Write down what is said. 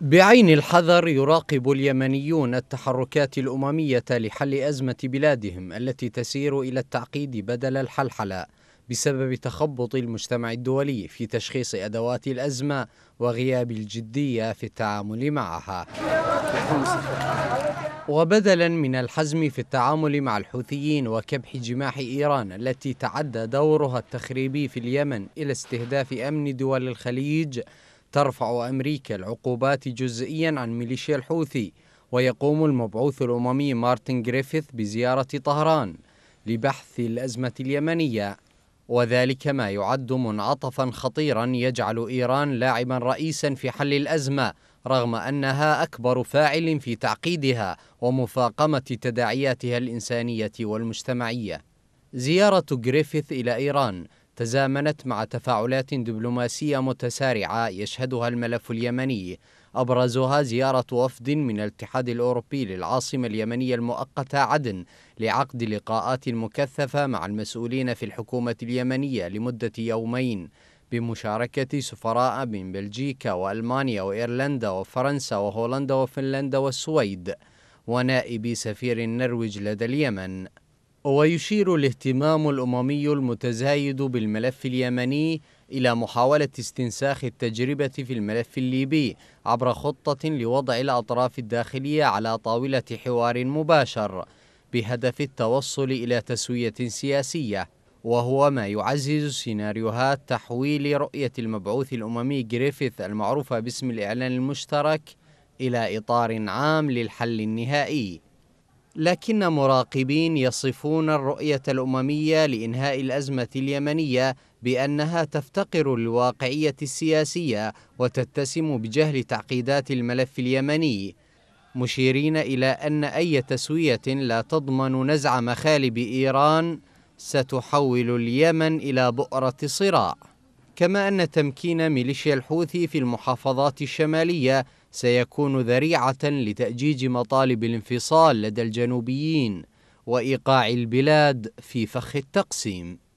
بعين الحذر يراقب اليمنيون التحركات الأممية لحل أزمة بلادهم التي تسير إلى التعقيد بدل الحلحلة بسبب تخبط المجتمع الدولي في تشخيص أدوات الأزمة وغياب الجدية في التعامل معها وبدلا من الحزم في التعامل مع الحوثيين وكبح جماح إيران التي تعدى دورها التخريبي في اليمن إلى استهداف أمن دول الخليج ترفع أمريكا العقوبات جزئيا عن ميليشيا الحوثي ويقوم المبعوث الأممي مارتن جريفيث بزيارة طهران لبحث الأزمة اليمنية وذلك ما يعد منعطفا خطيرا يجعل إيران لاعبا رئيسا في حل الأزمة رغم أنها أكبر فاعل في تعقيدها ومفاقمة تداعياتها الإنسانية والمجتمعية زيارة جريفيث إلى إيران تزامنت مع تفاعلات دبلوماسية متسارعة يشهدها الملف اليمني أبرزها زيارة وفد من الاتحاد الأوروبي للعاصمة اليمنية المؤقتة عدن لعقد لقاءات مكثفة مع المسؤولين في الحكومة اليمنية لمدة يومين بمشاركة سفراء من بلجيكا وألمانيا وإيرلندا وفرنسا وهولندا وفنلندا والسويد ونائب سفير النرويج لدى اليمن ويشير الاهتمام الأممي المتزايد بالملف اليمني إلى محاولة استنساخ التجربة في الملف الليبي عبر خطة لوضع الأطراف الداخلية على طاولة حوار مباشر بهدف التوصل إلى تسوية سياسية وهو ما يعزز سيناريوهات تحويل رؤية المبعوث الأممي جريفيث المعروفة باسم الإعلان المشترك إلى إطار عام للحل النهائي لكن مراقبين يصفون الرؤية الأممية لإنهاء الأزمة اليمنية بأنها تفتقر للواقعية السياسية وتتسم بجهل تعقيدات الملف اليمني مشيرين إلى أن أي تسوية لا تضمن نزع مخالب إيران ستحول اليمن إلى بؤرة صراع كما أن تمكين ميليشيا الحوثي في المحافظات الشمالية سيكون ذريعة لتأجيج مطالب الانفصال لدى الجنوبيين وإيقاع البلاد في فخ التقسيم